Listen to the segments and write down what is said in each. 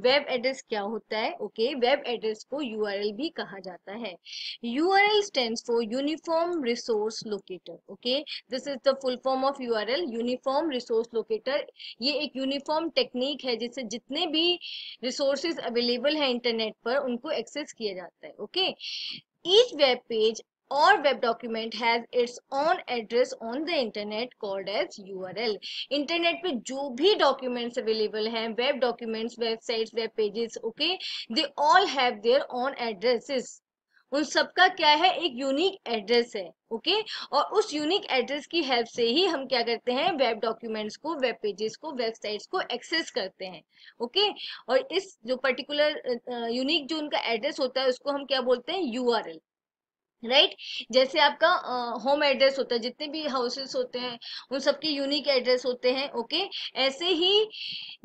Web address क्या होता है ओके वेब एड्रेस को यूआरएल भी कहा जाता है URL stands for uniform resource locator okay this is the full form of URL uniform resource locator ये एक यूनिफॉर्म टेक्निक है जिससे जितने भी रिसोर्सेज अवेलेबल है इंटरनेट पर उनको एक्सेस किया जाता है okay each web page or web document has its own address on the internet called as URL. Internet पे जो भी डॉक्यूमेंट्स अवेलेबल है web documents website web pages okay they all have their own addresses उन सबका क्या है एक unique address है ओके और उस यूनिक एड्रेस की हेल्प से ही हम क्या करते हैं वेब डॉक्यूमेंट्स को वेब पेजेस को वेबसाइट्स को एक्सेस करते हैं ओके और इस जो पर्टिकुलर यूनिक जो उनका एड्रेस होता है उसको हम क्या बोलते हैं यूआरएल राइट right? जैसे आपका होम uh, एड्रेस होता है जितने भी हाउसेस होते हैं उन सबके यूनिक एड्रेस होते हैं ओके okay? ऐसे ही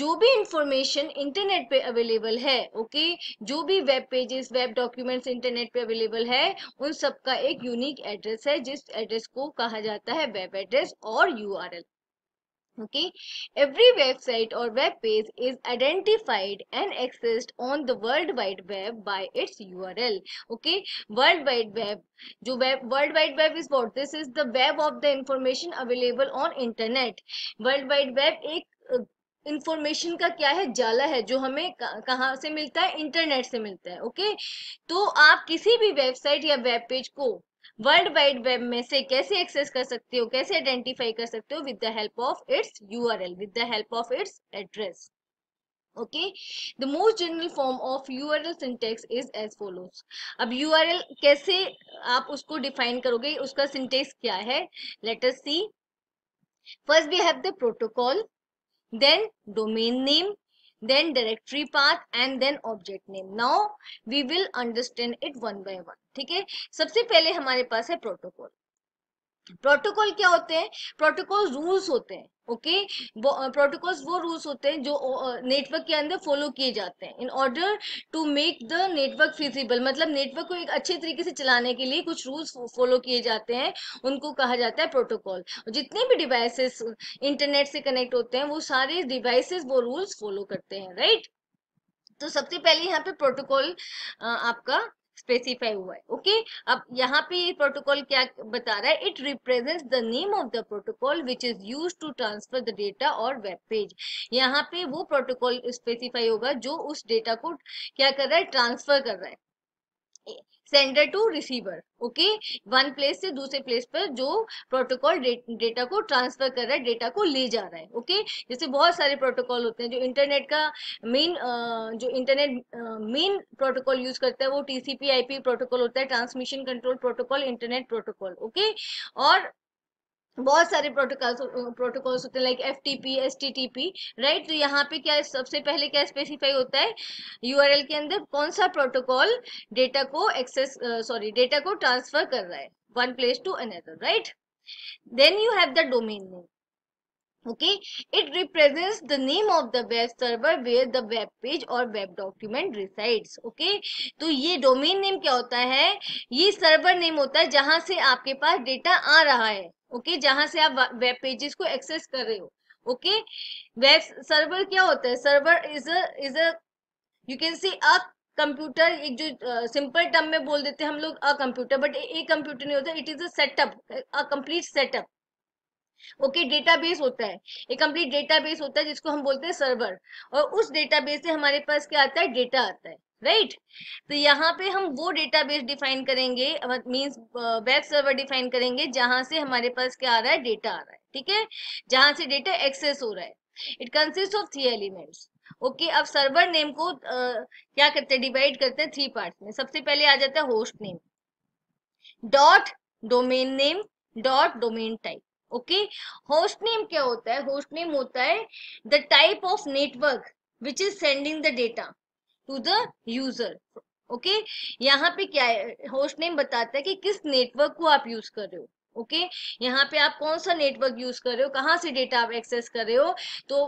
जो भी इंफॉर्मेशन इंटरनेट पे अवेलेबल है ओके okay? जो भी web pages web documents internet पे अवेलेबल है उन सबका एक यूनिक एड्रेस है जिस एड्रेस को कहा जाता है वेब एड्रेस और L okay every website or web page is identified and accessed on the world wide web by its url okay world wide web jo web world wide web is what this is the web of the information available on internet world wide web ek information का क्या है जाला है जो हमें कहाँ से मिलता है इंटरनेट से मिलता है ओके तो आप किसी भी वेबसाइट या वेब पेज को वर्ल्ड वाइड वेब में से कैसे एक्सेस कर सकते हो कैसे आइडेंटिफाई कर सकते हो with the help of its L with the help of its address okay the most general form of U R L syntax is as follows अब यू आर एल कैसे आप उसको डिफाइन करोगे उसका सिंटेक्स क्या है let us see first we have the protocol then domain name then directory path and then object name now we will understand it one by one ठीक है सबसे पहले हमारे पास है प्रोटोकॉल प्रोटोकॉल क्या होते हैं प्रोटोकॉल रूल्स होते हैं ओके प्रोटोकॉल्स वो रूल्स होते हैं जो नेटवर्क के अंदर फॉलो किए जाते हैं in order to make the network feasible मतलब नेटवर्क को एक अच्छे तरीके से चलाने के लिए कुछ रूल्स फॉलो किए जाते हैं उनको कहा जाता है प्रोटोकॉल जितने भी डिवाइसेस इंटरनेट से कनेक्ट होते हैं वो सारे डिवाइसेस वो रूल्स फॉलो करते हैं राइट तो सबसे पहले यहाँ पे प्रोटोकॉल आपका स्पेसिफाई हुआ है ओके अब यहाँ पे प्रोटोकॉल क्या बता रहा है it represents the name of the protocol which is use to transfer the data और वेब पेज यहाँ पे वो प्रोटोकॉल स्पेसिफाई होगा जो उस डेटा को क्या कर रहा है ट्रांसफर कर रहा है sender to receiver okay one place से दूसरे प्लेस पर जो प्रोटोकॉल डेटा को ट्रांसफर कर रहा है डेटा को ले जा रहा है ओके जैसे बहुत सारे प्रोटोकॉल होते हैं जो इंटरनेट का मेन जो इंटरनेट मेन प्रोटोकॉल यूज करता है वो टीसीपी आईपी प्रोटोकॉल होता है transmission control protocol internet protocol okay और बहुत सारे प्रोटोकॉल्स प्रोटोकॉल्स होते हैं like F T P S T T P right तो यहाँ पे क्या सबसे पहले क्या स्पेसिफाई होता है यू आर एल के अंदर कौन सा प्रोटोकॉल डेटा को एक्सेस सॉरी डेटा को ट्रांसफर कर रहा है one place to another right then you have the domain name okay it represents the name of the web server where the web page और वेब डॉक्यूमेंट रिसाइड्स ओके तो ये domain name क्या होता है ये सर्वर नेम होता है जहां से आपके पास डेटा आ रहा है ओके okay? जहां से आप वेब पेजेस को एक्सेस कर रहे हो ओके वेब सर्वर क्या होता है server is is you can see a computer एक जो सिंपल टर्म में बोल देते हैं हम लोग अ कंप्यूटर बट एक कंप्यूटर नहीं होता it is a setup a complete setup okay okay, database होता है एक कंप्लीट डेटाबेस होता है जिसको हम बोलते हैं सर्वर और उस डेटाबेस से हमारे पास क्या आता है डेटा आता है राइट right? तो यहाँ पे हम वो डेटाबेस डिफाइन करेंगे मींस वेब सर्वर डिफाइन करेंगे जहां से हमारे पास क्या आ रहा है डेटा आ रहा है ठीक है जहां से डेटा एक्सेस हो रहा है it consist of three elements okay अब सर्वर नेम को आ, क्या करते हैं डिवाइड करते हैं थ्री पार्ट में सबसे पहले आ जाता है host name dot domain name dot domain type okay host name क्या होता है होस्ट नेम होता है the type of network which is sending the data to the user okay यहाँ पे क्या है होस्ट नेम बताता है कि किस नेटवर्क को आप यूज कर रहे हो ओके okay? यहाँ पे आप कौन सा नेटवर्क यूज कर रहे हो कहाँ से डेटा आप एक्सेस कर रहे हो तो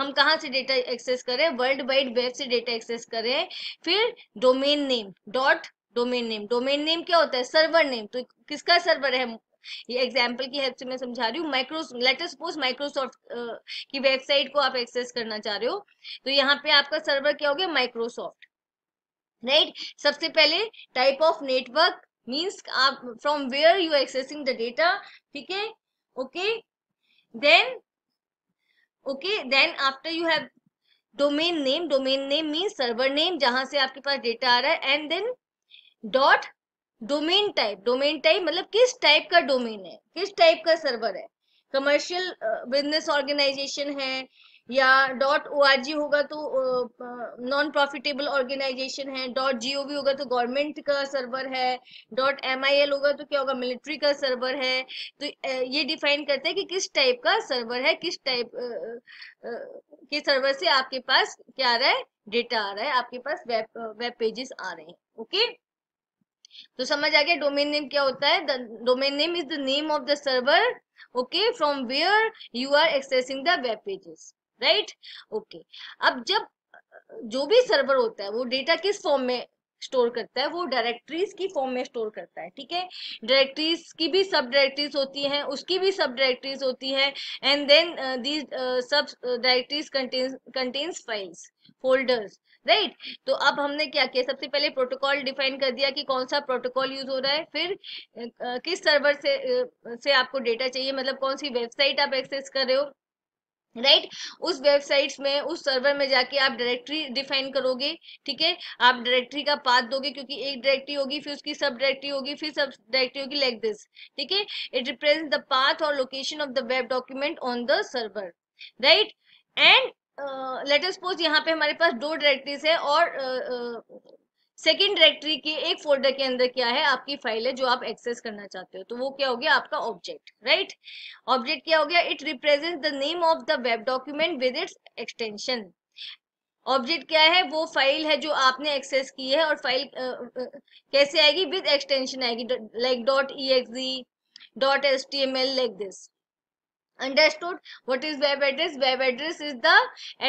हम कहाँ से डेटा एक्सेस कर रहे हैं वर्ल्ड वाइड वेब से डेटा एक्सेस कर रहे हैं फिर domain name dot domain name domain name क्या होता है सर्वर नेम तो किसका सर्वर है ये एग्जाम्पल की हेल्प से मैं समझा रही हूँ माइक्रो लेटर सपोज माइक्रोसॉफ्ट की वेबसाइट को आप एक्सेस करना चाह रहे हो तो यहाँ पे आपका सर्वर क्या हो गया माइक्रोसॉफ्ट राइट right? सबसे पहले टाइप ऑफ नेटवर्क मीन्स आप from where you accessing the data ठीक है okay then okay then after you have domain name domain name means server name जहां से आपके पास डेटा आ रहा है and then dot domain type domain type मतलब किस टाइप का डोमेन है किस टाइप का सर्वर है कमर्शियल बिजनेस ऑर्गेनाइजेशन है या डॉट ओ होगा तो नॉन प्रॉफिटेबल ऑर्गेनाइजेशन है डॉट जी होगा तो गवर्नमेंट का सर्वर है डॉट एम होगा तो क्या होगा मिलिट्री का सर्वर है तो ये डिफाइन करते है कि किस टाइप का सर्वर है किस टाइप के सर्वर से आपके पास क्या आ रहा है डेटा आ रहा है आपके पास वेब वेब पेजेस आ रहे हैं ओके तो समझ आ गया डोमेन नेम क्या होता है domain name is the name of the server okay from where you are accessing the web pages right okay अब जब जो भी सर्वर होता है वो डेटा किस फॉर्म में स्टोर करता है वो डायरेक्टरीज की फॉर्म में स्टोर करता है ठीक है डायरेक्टरीज की भी सब डायरेक्टरीज होती हैं उसकी भी सब डायरेक्टरीज होती हैं and then these sub directories contains files folders right right? तो अब हमने क्या किया सबसे पहले प्रोटोकॉल डिफाइन कर दिया कि कौन सा प्रोटोकॉल यूज हो रहा है फिर किस सर्वर से से आपको डेटा चाहिए मतलब कौन सी वेबसाइट आप एक्सेस कर रहे हो राइट right? उस वेबसाइट्स में उस सर्वर में जाके आप डायरेक्टरी डिफाइन करोगे ठीक है आप डायरेक्टरी का पाथ दोगे क्योंकि एक डायरेक्टरी होगी फिर उसकी सब डायरेक्टरी होगी फिर सब डायरेक्टरी होगी लाइक दिस ठीक है इट रिप्रेजेंट द पाथ और location of the web document on the server right and let us suppose यहाँ पे हमारे पास दो डायरेक्टरीज है और सेकेंड डायरेक्टरी के एक फोल्डर के अंदर क्या है आपकी फाइल है जो आप एक्सेस करना चाहते हो तो वो क्या हो गया आपका ऑब्जेक्ट राइट ऑब्जेक्ट क्या हो गया it represent the name of the web document with its extension object क्या है वो फाइल है जो आपने एक्सेस की है और फाइल uh, uh, कैसे आएगी विद एक्सटेंशन आएगी like dot E X dot S T M L like this understood what is web address web address is the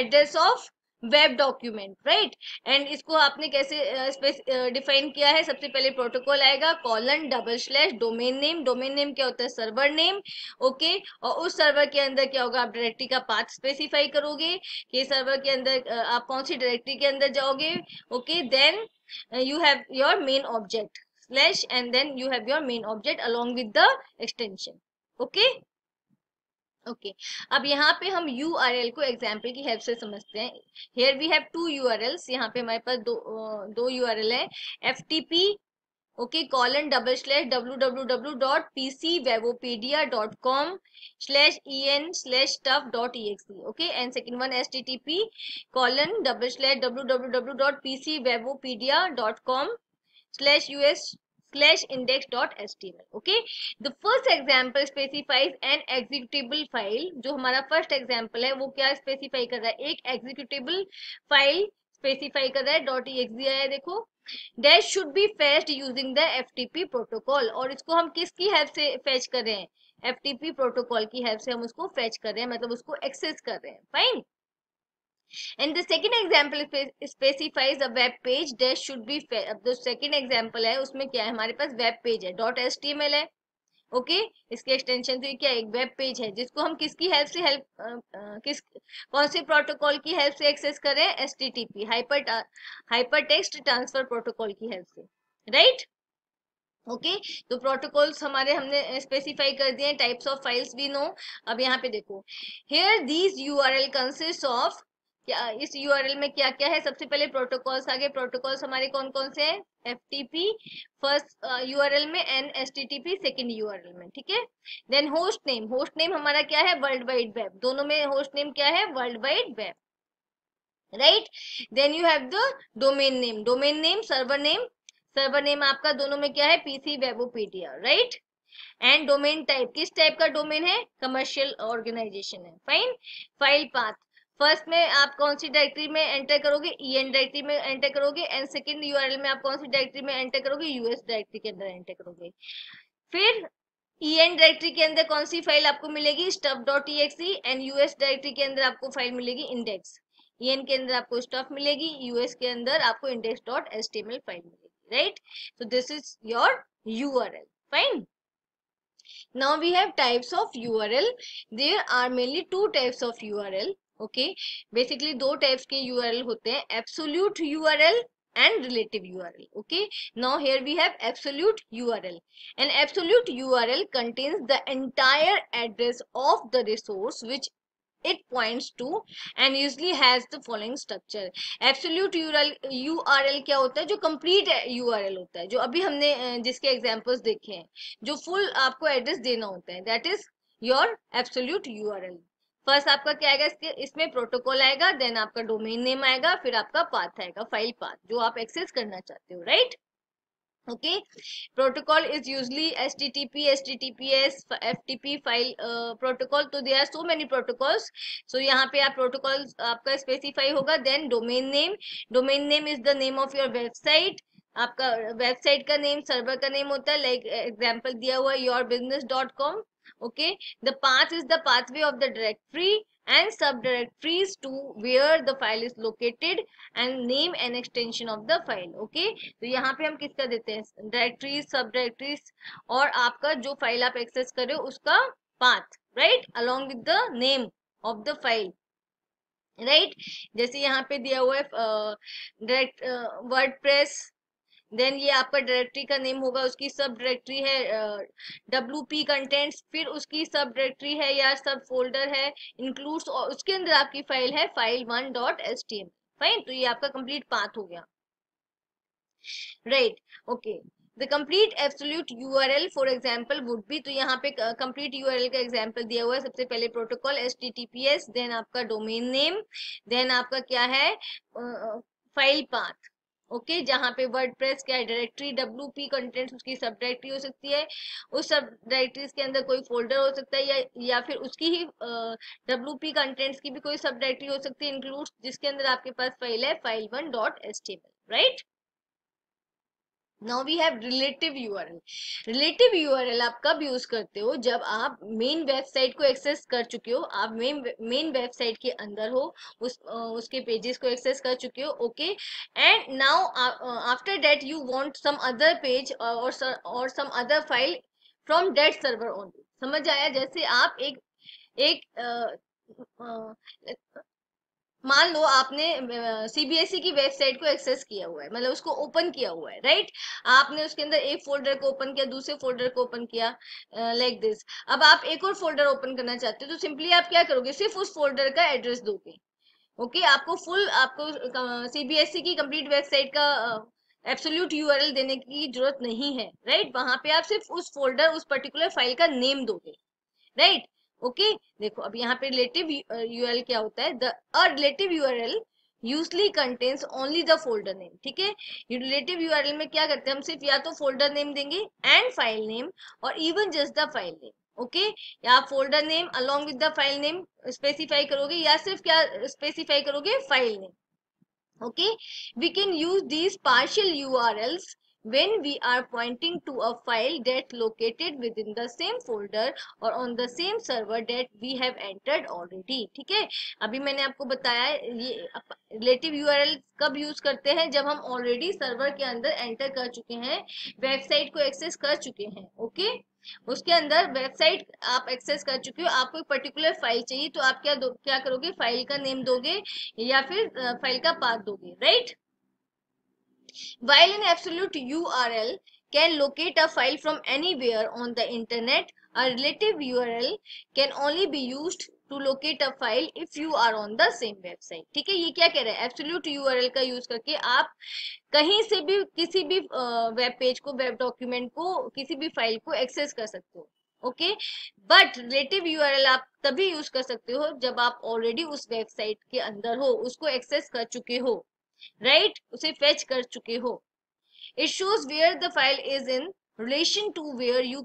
address of web document right and इसको आपने कैसे define uh, uh, किया है सबसे पहले protocol आएगा colon double slash domain name domain name क्या होता है सर्वर नेम ओके okay? और उस सर्वर के अंदर क्या होगा आप डायरेक्टरी का पाथ स्पेसिफाई करोगे कि सर्वर के अंदर uh, आप कौन सी डायरेक्टरी के अंदर जाओगे okay then you have your main object slash and then you have your main object along with the extension okay okay okay. अब यहाँ पे हम यू को एग्जाम्पल की हेल्प से समझते हैं here we have two U R Ls यहाँ पे हमारे पास दो दो यू आर एल है F T P okay colon double slash W W W dot P C Webopedia dot com slash E N slash stuff dot E X okay and second one S T T P colon double slash W W W dot P C Webopedia dot com slash U S slash index dot html okay the first example specifies an executable file जो हमारा first example है वो क्या specify कर रहा है एक executable file specify कर रहा है dot exe आया देखो dash should be fetched using the ftp protocol और इसको हम किसकी help से fetch कर रहे हैं ftp protocol की help से हम उसको fetch कर रहे हैं मतलब उसको access कर रहे हैं fine and the second example specifies a web page that should be जो सेकेंड एग्जाम्पल है उसमें क्या है हमारे पास वेब पेज है डॉट एस है ओके okay? इसके एक्सटेंशन तो क्या एक वेब पेज है जिसको हम किसकी हेल्प से हेल्प किस कौन से प्रोटोकॉल की हेल्प से एक्सेस करें S T T P hyper hyper text transfer protocol की हेल्प से राइट right? ओके okay, तो प्रोटोकॉल्स हमारे हमने स्पेसिफाई कर दिए टाइप्स ऑफ फाइल्स भी नो अब यहाँ पे देखो here these U R L consist of क्या इस यूआरएल में क्या क्या है सबसे पहले प्रोटोकॉल्स आगे प्रोटोकॉल्स हमारे कौन कौन से हैं F T P first URL में N S T T P second URL में ठीक है then host name host name हमारा क्या है वर्ल्ड वाइड वेब दोनों में होस्ट नेम क्या है world wide web right then you have the domain name domain name server name server name आपका दोनों में क्या है PC Webopedia right and domain type किस टाइप का डोमेन है कमर्शियल ऑर्गेनाइजेशन है फाइन फाइल पाथ फर्स्ट में आप कौन सी डायरेक्टरी में एंटर करोगे ई e एन डायरेक्टरी में एंटर करोगे and second U R L में आप कौन सी डायरेक्टरी में एंटर करोगे यूएस डायरेक्टरी के अंदर एंटर करोगे फिर ई e एन डायरेक्टरी के अंदर कौन सी फाइल आपको मिलेगी stuff dot E X and US directory के अंदर आपको फाइल मिलेगी इंडेक्स ई एन के अंदर आपको स्टफ मिलेगी यूएस के अंदर आपको index dot S T M L file मिलेगी right so this is your U R L fine Now we have types of URL. There are mainly two types of URL. Okay basically दो types के U होते हैं absolute U and relative U R L okay now here we have absolute U R L and absolute U contains the entire address of the resource which it points to and usually has the following structure absolute U R L क्या होता है जो complete you R L होता है जो अभी हमने जिसके एग्जाम्पल्स देखे हैं जो फुल आपको एड्रेस देना होता है that is your absolute U R L first आपका क्या आएगा इसके इसमें प्रोटोकॉल आएगा देन आपका डोमेन नेम आएगा फिर आपका पाथ आएगा फाइल पाथ जो आप एक्सेस करना चाहते हो right okay protocol is usually S T T P S T T P S F T P file protocol तो they are so many protocols so यहाँ पे आप प्रोटोकॉल आपका स्पेसिफाई होगा then domain name domain name is the name of your website आपका website का name server का name होता है लाइक like, एग्जाम्पल दिया हुआ है your business dot com okay the path is the pathway of the directory and subdirectories to where the file is located and name and extension of the file okay तो यहाँ पे हम किसका देते हैं डायरेक्टरीज सब डायरेक्टरीज और आपका जो फाइल आप एक्सेस कर रहे हो उसका path right along with the name of the file right जैसे यहाँ पे दिया हुआ है डायरेक्ट वर्ड प्रेस देन ये आपका डायरेक्टरी का नेम होगा उसकी सब डायरेक्टरी है डब्ल्यू पी कंटेंट्स फिर उसकी सब डायरेक्टरी है या सब फोल्डर है इंक्लूड्स और उसके अंदर आपकी फाइल है file one dot S T M fine तो ये आपका कंप्लीट पाथ हो गया right okay the complete absolute URL for example would be तो यहाँ पे कंप्लीट एल का एग्जाम्पल दिया हुआ है सबसे पहले प्रोटोकॉल एस देन आपका डोमेन नेम देन आपका क्या है file uh, path okay okay, जहाँ पे वर्ड प्रेस क्या है डायरेक्टरी डब्ल्यू पी कंटेंट उसकी सब डायरेक्टरी हो सकती है उस सब डायरेक्टरीज के अंदर कोई फोल्डर हो सकता है या या फिर उसकी ही डब्ल्यू पी कंटेंट्स की भी कोई सब डायरेक्टरी हो सकती है इंक्लूड जिसके अंदर आपके पास फाइल है file one dot S T right now we have relative U R L relative U R L आप कब यूज करते हो जब आप मेन वेबसाइट को एक्सेस कर चुके हो आप मेन मेन वेबसाइट के अंदर हो उस उसके पेजेस को एक्सेस कर चुके हो okay and now after that you want some other page और और some other file from that server only समझ आया जैसे आप एक एक uh, uh, मान लो आपने सीबीएसई e की वेबसाइट को एक्सेस किया हुआ है मतलब उसको ओपन किया हुआ है राइट आपने उसके अंदर एक फोल्डर को ओपन किया दूसरे फोल्डर को ओपन किया लाइक दिस अब आप एक और फोल्डर ओपन करना चाहते हो तो सिंपली आप क्या करोगे सिर्फ उस फोल्डर का एड्रेस दोगे ओके okay, आपको फुल आपको सीबीएसई e की कंप्लीट वेबसाइट का एब्सोल्यूट एल देने की जरूरत नहीं है राइट वहां पे आप सिर्फ उस फोल्डर उस पर्टिकुलर फाइल का नेम दोगे राइट ओके देखो अब यहाँ पे रिलेटिव यूआरएल क्या होता है the a relative URL usually contains only the folder name ठीक है रिलेटिव यूआरएल में क्या करते हैं हम सिर्फ या तो फोल्डर नेम देंगे एंड फाइल नेम और even just the file name okay okay? या folder name along with the file name specify करोगे या सिर्फ क्या स्पेसिफाई करोगे file name okay we can use these partial U R Ls when we are pointing to a file that located within the same folder or on the same server that we have entered already ठीक है अभी मैंने आपको बताया है ये relative URL कब use करते हैं जब हम ऑलरेडी सर्वर के अंदर एंटर कर चुके हैं वेबसाइट को एक्सेस कर चुके हैं ओके okay? उसके अंदर वेबसाइट आप एक्सेस कर चुके हो आपको एक पर्टिकुलर फाइल चाहिए तो आप क्या क्या करोगे फाइल का नेम दोगे या फिर फाइल का पाथ दोगे right right? While an absolute URL can locate a file from anywhere on the internet, a relative URL can only be used to locate a file if you are on the same website ठीक है ये क्या कह रहा है absolute U R L का use करके आप कहीं से भी किसी भी वेब पेज को वेब डॉक्यूमेंट को किसी भी फाइल को एक्सेस कर सकते हो ओके बट रिलेटिव यूआरएल आप तभी यूज कर सकते हो जब आप ऑलरेडी उस वेबसाइट के अंदर हो उसको एक्सेस कर चुके हो राइट उसे फेच कर चुके हो it shows where the file is in relation to where you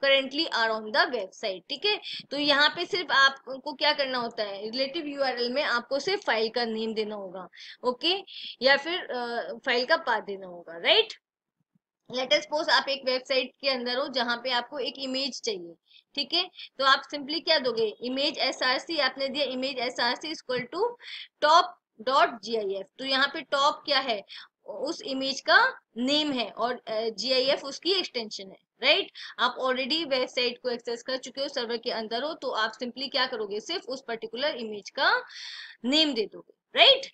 currently are on the website ठीक है तो यहाँ पे सिर्फ आपको क्या करना होता है रिलेटिव यूआरएल में आपको सिर्फ फाइल का नेम देना होगा ओके okay? या फिर फाइल uh, का पाथ देना होगा राइट लेट सपोज आप एक वेबसाइट के अंदर हो जहाँ पे आपको एक इमेज चाहिए ठीक है तो आप सिंपली क्या दोगे इमेज एस आर सी आपने दिया image S R C equal to top dot G तो यहाँ पे टॉप क्या है उस इमेज का नेम है और एफ उसकी एक्सटेंशन है राइट right? आप ऑलरेडी वेबसाइट को एक्सेस कर चुके हो सर्वर के अंदर हो तो आप सिंपली क्या करोगे सिर्फ उस पर्टिकुलर इमेज का नेम दे दोगे राइट right?